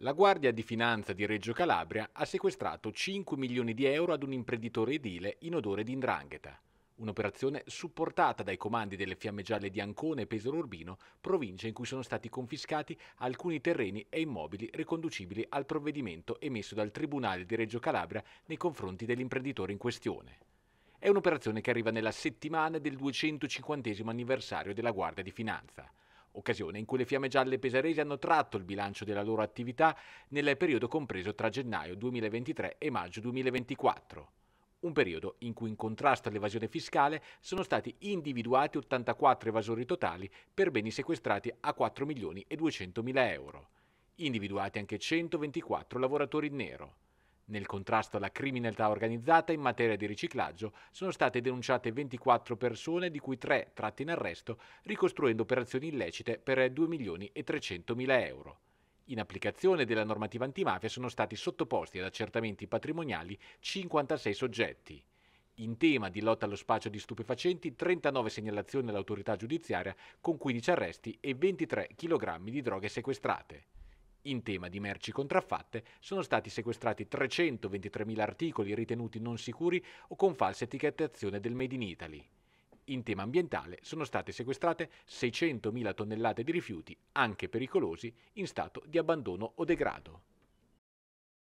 La Guardia di Finanza di Reggio Calabria ha sequestrato 5 milioni di euro ad un imprenditore edile in odore di indrangheta. Un'operazione supportata dai comandi delle Fiamme Gialle di Ancone e Pesaro Urbino, provincia in cui sono stati confiscati alcuni terreni e immobili riconducibili al provvedimento emesso dal Tribunale di Reggio Calabria nei confronti dell'imprenditore in questione. È un'operazione che arriva nella settimana del 250 anniversario della Guardia di Finanza occasione in cui le Fiamme Gialle pesaresi hanno tratto il bilancio della loro attività nel periodo compreso tra gennaio 2023 e maggio 2024 un periodo in cui in contrasto all'evasione fiscale sono stati individuati 84 evasori totali per beni sequestrati a 4 milioni e 200 mila euro, individuati anche 124 lavoratori in nero. Nel contrasto alla criminalità organizzata in materia di riciclaggio sono state denunciate 24 persone, di cui 3 tratte in arresto, ricostruendo operazioni illecite per 2 milioni e 300 mila euro. In applicazione della normativa antimafia sono stati sottoposti ad accertamenti patrimoniali 56 soggetti. In tema di lotta allo spaccio di stupefacenti, 39 segnalazioni all'autorità giudiziaria con 15 arresti e 23 kg di droghe sequestrate. In tema di merci contraffatte sono stati sequestrati 323.000 articoli ritenuti non sicuri o con falsa etichettazione del Made in Italy. In tema ambientale sono state sequestrate 600.000 tonnellate di rifiuti, anche pericolosi, in stato di abbandono o degrado.